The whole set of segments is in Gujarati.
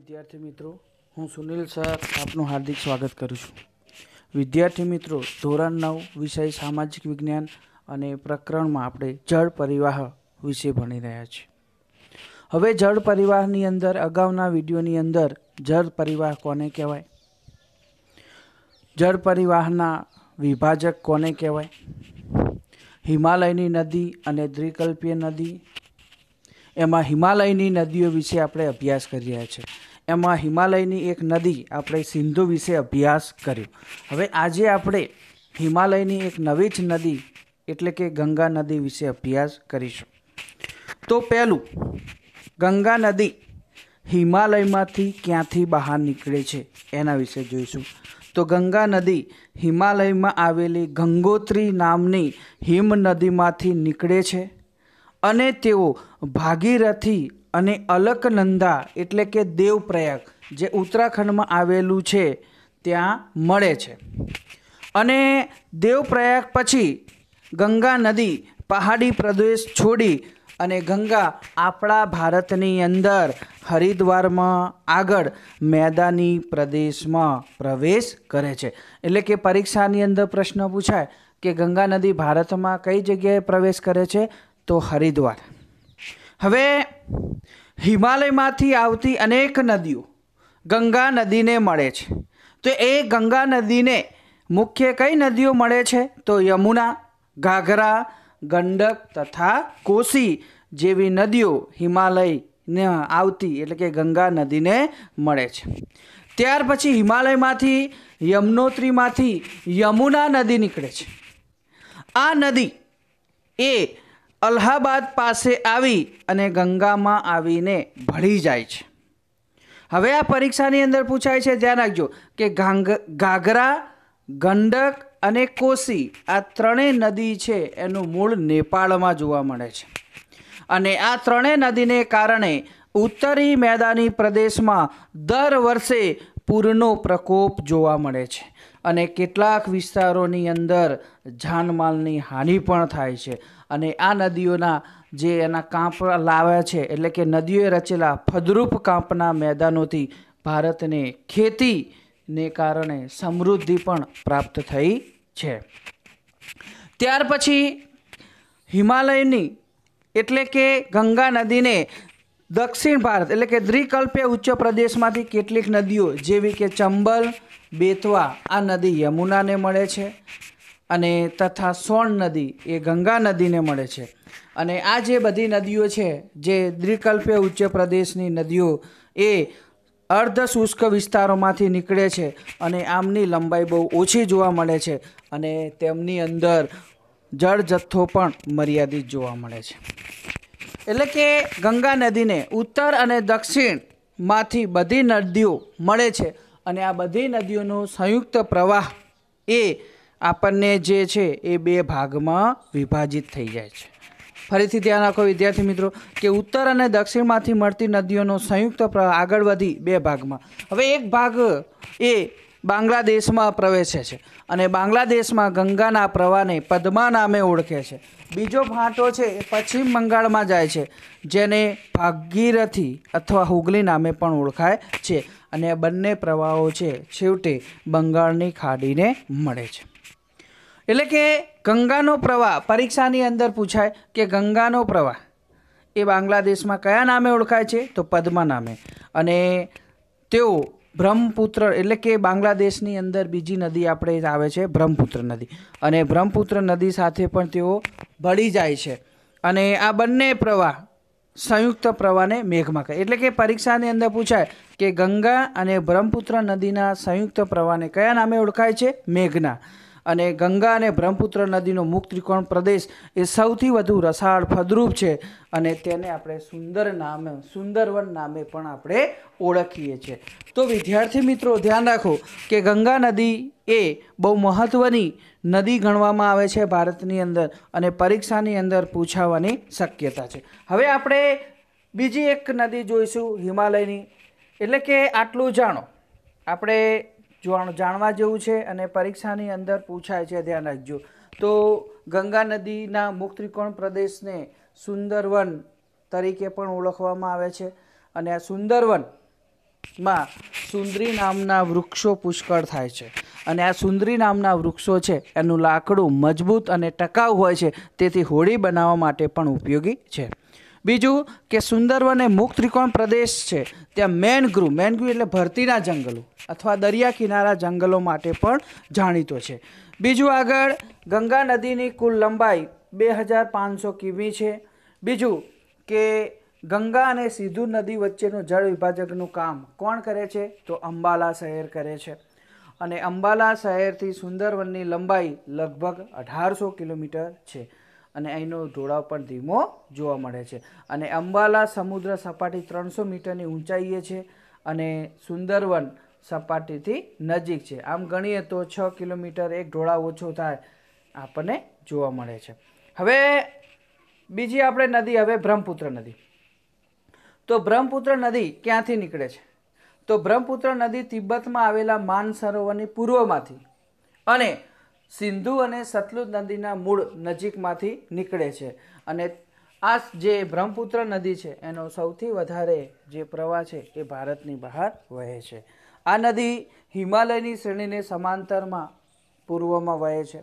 વિદ્યાર્થી મિત્રો હું સુનિલ સર આપનું હાર્દિક સ્વાગત કરું છું વિદ્યાર્થી મિત્રો ધોરણ નવ વિષય સામાજિક વિજ્ઞાન અને પ્રકરણમાં આપણે જળ પરિવાહ વિશે ભણી રહ્યા છીએ હવે જળ પરિવાહની અંદર અગાઉના વિડીયોની અંદર જળ પરિવાહ કોને કહેવાય જળ પરિવાહના વિભાજક કોને કહેવાય હિમાલયની નદી અને દ્વિકલ્પીય નદી એમાં હિમાલયની નદીઓ વિશે આપણે અભ્યાસ કરી રહ્યા છીએ એમાં હિમાલયની એક નદી આપણે સિંધુ વિશે અભ્યાસ કર્યો હવે આજે આપણે હિમાલયની એક નવી જ નદી એટલે કે ગંગા નદી વિશે અભ્યાસ કરીશું તો પહેલું ગંગા નદી હિમાલયમાંથી ક્યાંથી બહાર નીકળે છે એના વિશે જોઈશું તો ગંગા નદી હિમાલયમાં આવેલી ગંગોત્રી નામની હિમ નદીમાંથી નીકળે છે અને તેઓ ભાગીરથી અને અલકનંદા એટલે કે દેવપ્રયાગ જે ઉત્તરાખંડમાં આવેલું છે ત્યાં મળે છે અને દેવપ્રયાગ પછી ગંગા નદી પહાડી પ્રદેશ છોડી અને ગંગા આપણા ભારતની અંદર હરિદ્વારમાં આગળ મેદાની પ્રદેશમાં પ્રવેશ કરે છે એટલે કે પરીક્ષાની અંદર પ્રશ્ન પૂછાય કે ગંગા નદી ભારતમાં કઈ જગ્યાએ પ્રવેશ કરે છે તો હરિદ્વાર હવે હિમાલયમાંથી આવતી અનેક નદીઓ ગંગા નદીને મળે છે તો એ ગંગા નદીને મુખ્ય કઈ નદીઓ મળે છે તો યમુના ઘાઘરા ગંડક તથા કોસી જેવી નદીઓ હિમાલયને આવતી એટલે કે ગંગા નદીને મળે છે ત્યાર પછી હિમાલયમાંથી યમનોત્રીમાંથી યમુના નદી નીકળે છે આ નદી એ અલ્હાબાદ પાસે આવી અને ગંગામાં આવીને ભળી જાય છે હવે આ પરીક્ષાની અંદર પૂછાય છે ધ્યાન રાખજો કે ઘાઘરા ગંડક અને કોસી આ ત્રણેય નદી છે એનું મૂળ નેપાળમાં જોવા મળે છે અને આ ત્રણેય નદીને કારણે ઉત્તરી મેદાની પ્રદેશમાં દર વર્ષે પૂરનો પ્રકોપ જોવા મળે છે અને કેટલાક વિસ્તારોની અંદર જાનમાલની હાનિ પણ થાય છે અને આ નદીઓના જે એના કાંપ લાવ્યા છે એટલે કે નદીઓએ રચેલા ફદરૂપ કાંપના મેદાનોથી ભારતને ખેતીને કારણે સમૃદ્ધિ પણ પ્રાપ્ત થઈ છે ત્યાર પછી હિમાલયની એટલે કે ગંગા નદીને દક્ષિણ ભારત એટલે કે દ્વિકલ્પીય ઉચ્ચ પ્રદેશમાંથી કેટલીક નદીઓ જેવી કે ચંબલ બેતવા આ નદી યમુનાને મળે છે અને તથા સોણ નદી એ ગંગા નદીને મળે છે અને આ જે બધી નદીઓ છે જે દ્વિકલ્પીય ઉચ્ચ પ્રદેશની નદીઓ એ અર્ધ શુષ્ક વિસ્તારોમાંથી નીકળે છે અને આમની લંબાઈ બહુ ઓછી જોવા મળે છે અને તેમની અંદર જળ જથ્થો પણ મર્યાદિત જોવા મળે છે એટલે કે ગંગા નદીને ઉત્તર અને દક્ષિણમાંથી બધી નદીઓ મળે છે અને આ બધી નદીઓનો સંયુક્ત પ્રવાહ એ આપણને જે છે એ બે ભાગમાં વિભાજિત થઈ જાય છે ફરીથી ધ્યાન રાખો વિદ્યાર્થી મિત્રો કે ઉત્તર અને દક્ષિણમાંથી મળતી નદીઓનો સંયુક્ત પ્રવાહ આગળ વધી બે ભાગમાં હવે એક ભાગ એ બાંગ્લાદેશમાં પ્રવેશે છે અને બાંગ્લાદેશમાં ગંગાના પ્રવાહને પદ્મા નામે ઓળખે છે બીજો ભાંટો છે એ પશ્ચિમ બંગાળમાં જાય છે જેને ભાગીરથી અથવા હુગલી નામે પણ ઓળખાય છે અને બંને પ્રવાહો છે છેવટે બંગાળની ખાડીને મળે છે એટલે કે ગંગાનો પ્રવાહ પરીક્ષાની અંદર પૂછાય કે ગંગાનો પ્રવાહ એ બાંગ્લાદેશમાં કયા નામે ઓળખાય છે તો પદ્મા નામે અને તેઓ બ્રહ્મપુત્ર એટલે કે બાંગ્લાદેશની અંદર બીજી નદી આપણે આવે છે બ્રહ્મપુત્ર નદી અને બ્રહ્મપુત્ર નદી સાથે પણ તેઓ ભળી જાય છે અને આ બંને પ્રવાહ સંયુક્ત પ્રવાહને મેઘમાં કહે એટલે કે પરીક્ષાની અંદર પૂછાય કે ગંગા અને બ્રહ્મપુત્ર નદીના સંયુક્ત પ્રવાહને કયા નામે ઓળખાય છે મેઘના અને ગંગા અને બ્રહ્મપુત્ર નદીનો મુખ ત્રિકોણ પ્રદેશ એ સૌથી વધુ રસાળ ફળદ્રુપ છે અને તેને આપણે સુંદર નામે સુંદરવન નામે પણ આપણે ઓળખીએ છીએ તો વિદ્યાર્થી મિત્રો ધ્યાન રાખો કે ગંગા નદી એ બહુ મહત્ત્વની નદી ગણવામાં આવે છે ભારતની અંદર અને પરીક્ષાની અંદર પૂછાવાની શક્યતા છે હવે આપણે બીજી એક નદી જોઈશું હિમાલયની એટલે કે આટલું જાણો આપણે જોવાનું જાણવા જેવું છે અને પરીક્ષાની અંદર પૂછાય છે ધ્યાન રાખજો તો ગંગા નદીના મુખ ત્રિકોણ પ્રદેશને સુંદરવન તરીકે પણ ઓળખવામાં આવે છે અને આ સુંદરવનમાં સુંદરી નામના વૃક્ષો પુષ્કળ થાય છે અને આ સુંદરી નામના વૃક્ષો છે એનું લાકડું મજબૂત અને ટકાઉ હોય છે તેથી હોડી બનાવવા માટે પણ ઉપયોગી છે બીજું કે સુંદરવન એ મુક્ત ત્રિકોણ પ્રદેશ છે ત્યાં મેનગ્રુ મેનગ્રુ એટલે ભરતીના જંગલો અથવા દરિયા કિનારા જંગલો માટે પણ જાણીતો છે બીજું આગળ ગંગા નદીની કુલ લંબાઈ બે હજાર પાંચસો કિમી છે બીજું કે ગંગા અને સિંધુ નદી વચ્ચેનું જળ વિભાજકનું કામ કોણ કરે છે તો અંબાલા શહેર કરે છે અને અંબાલા શહેરથી સુંદરવનની લંબાઈ લગભગ અઢારસો કિલોમીટર છે અને અહીંનો ઢોળાવ પણ ધીમો જોવા મળે છે અને અંબાલા સમુદ્ર સપાટી ત્રણસો મીટરની ઊંચાઈએ છે અને સુંદરવન સપાટીથી નજીક છે આમ ગણીએ તો છ કિલોમીટર એક ઢોળાવ ઓછો થાય આપણને જોવા મળે છે હવે બીજી આપણે નદી હવે બ્રહ્મપુત્ર નદી તો બ્રહ્મપુત્ર નદી ક્યાંથી નીકળે છે તો બ્રહ્મપુત્ર નદી તિબ્બતમાં આવેલા માનસરોવરની પૂર્વમાંથી અને સિંધુ અને સતલુજ નદીના મૂળ નજીકમાંથી નીકળે છે અને આ જે બ્રહ્મપુત્ર નદી છે એનો સૌથી વધારે જે પ્રવાહ છે એ ભારતની બહાર વહે છે આ નદી હિમાલયની શ્રેણીને સમાંતરમાં પૂર્વમાં વહે છે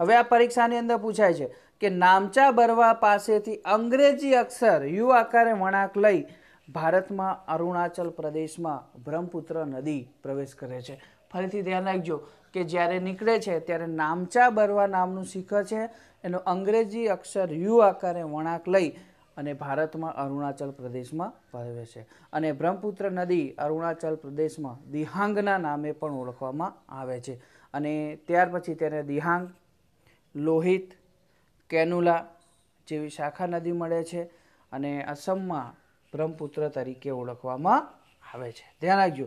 હવે આ પરીક્ષાની અંદર પૂછાય છે કે નામચા બરવા પાસેથી અંગ્રેજી અક્ષર યુ આકારે વણાંક લઈ ભારતમાં અરુણાચલ પ્રદેશમાં બ્રહ્મપુત્ર નદી પ્રવેશ કરે છે ફરીથી ધ્યાન રાખજો કે જ્યારે નીકળે છે ત્યારે નામચા બરવા નામનું શિખર છે એનો અંગ્રેજી અક્ષર યુ આકારે વણાંક લઈ અને ભારતમાં અરુણાચલ પ્રદેશમાં વહેવે છે અને બ્રહ્મપુત્ર નદી અરુણાચલ પ્રદેશમાં દિહાંગના નામે પણ ઓળખવામાં આવે છે અને ત્યાર પછી તેને દિહાંગ લોહિત કેનુલા જેવી શાખા નદી મળે છે અને અસમમાં બ્રહ્મપુત્ર તરીકે ઓળખવામાં આવે છે ધ્યાન રાખજો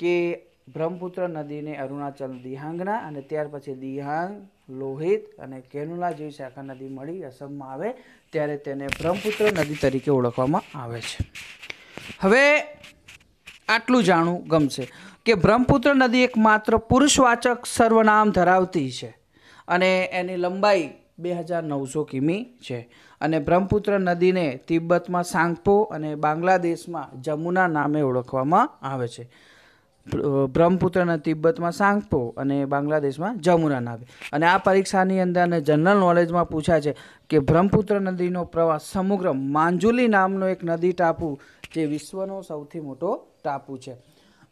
કે બ્રહ્મપુત્ર નદીને અરુણાચલ દિહાંગના અને ત્યાર પછી દિહાંગ લોહિત અને કેનુલા જેવી શાખા નદી મળી અસમમાં આવે ત્યારે તેને બ્રહ્મપુત્ર નદી તરીકે ઓળખવામાં આવે છે હવે આટલું જાણવું ગમશે કે બ્રહ્મપુત્ર નદી એક માત્ર પુરુષવાચક સર્વનામ ધરાવતી છે અને એની લંબાઈ બે હજાર નવસો કિમી છે અને બ્રહ્મપુત્ર નદીને તિબ્બતમાં સાંગપો અને બાંગ્લાદેશમાં જમુના નામે ઓળખવામાં આવે છે બ્રહ્મપુત્રના તિબ્બતમાં સાંગપો અને બાંગ્લાદેશમાં જમુના નાવે અને આ પરીક્ષાની અંદર અને જનરલ નોલેજમાં પૂછાય છે કે બ્રહ્મપુત્ર નદીનો પ્રવાસ સમગ્ર માંજુલી નામનો એક નદી ટાપુ જે વિશ્વનો સૌથી મોટો ટાપુ છે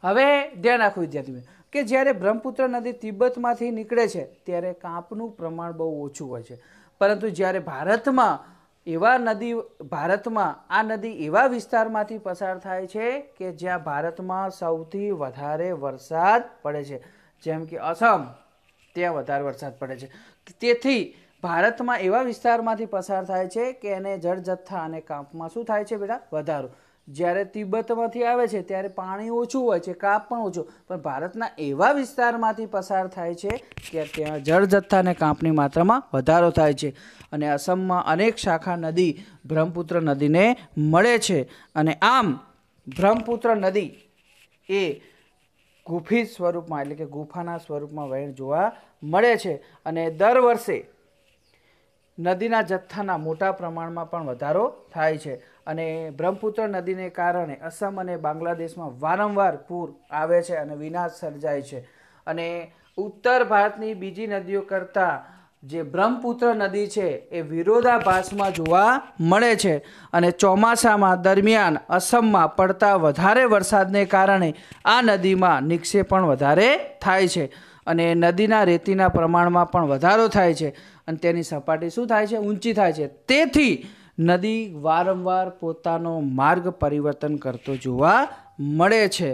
હવે ધ્યાન રાખો વિદ્યાર્થી કે જ્યારે બ્રહ્મપુત્ર નદી તિબ્બતમાંથી નીકળે છે ત્યારે કાંપનું પ્રમાણ બહુ ઓછું હોય છે પરંતુ જ્યારે ભારતમાં એવા નદી ભારતમાં આ નદી એવા વિસ્તારમાંથી પસાર થાય છે કે જ્યાં ભારતમાં સૌથી વધારે વરસાદ પડે છે જેમ કે અસમ ત્યાં વધારે વરસાદ પડે છે તેથી ભારતમાં એવા વિસ્તારમાંથી પસાર થાય છે કે એને જળ જથ્થા અને કાંપમાં શું થાય છે બેટા વધારો જ્યારે તિબ્બતમાંથી આવે છે ત્યારે પાણી ઓછું હોય છે કાપ પણ ઓછું પણ ભારતના એવા વિસ્તારમાંથી પસાર થાય છે કે ત્યાં જળ જથ્થા અને કાંપની માત્રામાં વધારો થાય છે અને અસમમાં અનેક શાખા નદી બ્રહ્મપુત્ર નદીને મળે છે અને આમ બ્રહ્મપુત્ર નદી એ ગુફી સ્વરૂપમાં એટલે કે ગુફાના સ્વરૂપમાં વહેણ જોવા મળે છે અને દર વર્ષે નદીના જથ્થાના મોટા પ્રમાણમાં પણ વધારો થાય છે અને બ્રહ્મપુત્ર નદીને કારણે અસમ અને બાંગ્લાદેશમાં વારંવાર પૂર આવે છે અને વિનાશ સર્જાય છે અને ઉત્તર ભારતની બીજી નદીઓ કરતાં જે બ્રહ્મપુત્ર નદી છે એ વિરોધાભાસમાં જોવા મળે છે અને ચોમાસામાં દરમિયાન અસમમાં પડતા વધારે વરસાદને કારણે આ નદીમાં નિક્ષેપણ વધારે થાય છે અને નદીના રેતીના પ્રમાણમાં પણ વધારો થાય છે અને તેની સપાટી શું થાય છે ઊંચી થાય છે તેથી નદી વારંવાર પોતાનો માર્ગ પરિવર્તન કરતો જોવા મળે છે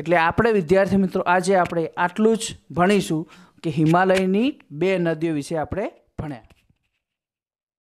એટલે આપણે વિદ્યાર્થી મિત્રો આજે આપણે આટલું જ ભણીશું કે હિમાલયની બે નદીઓ વિશે આપણે ભણ્યા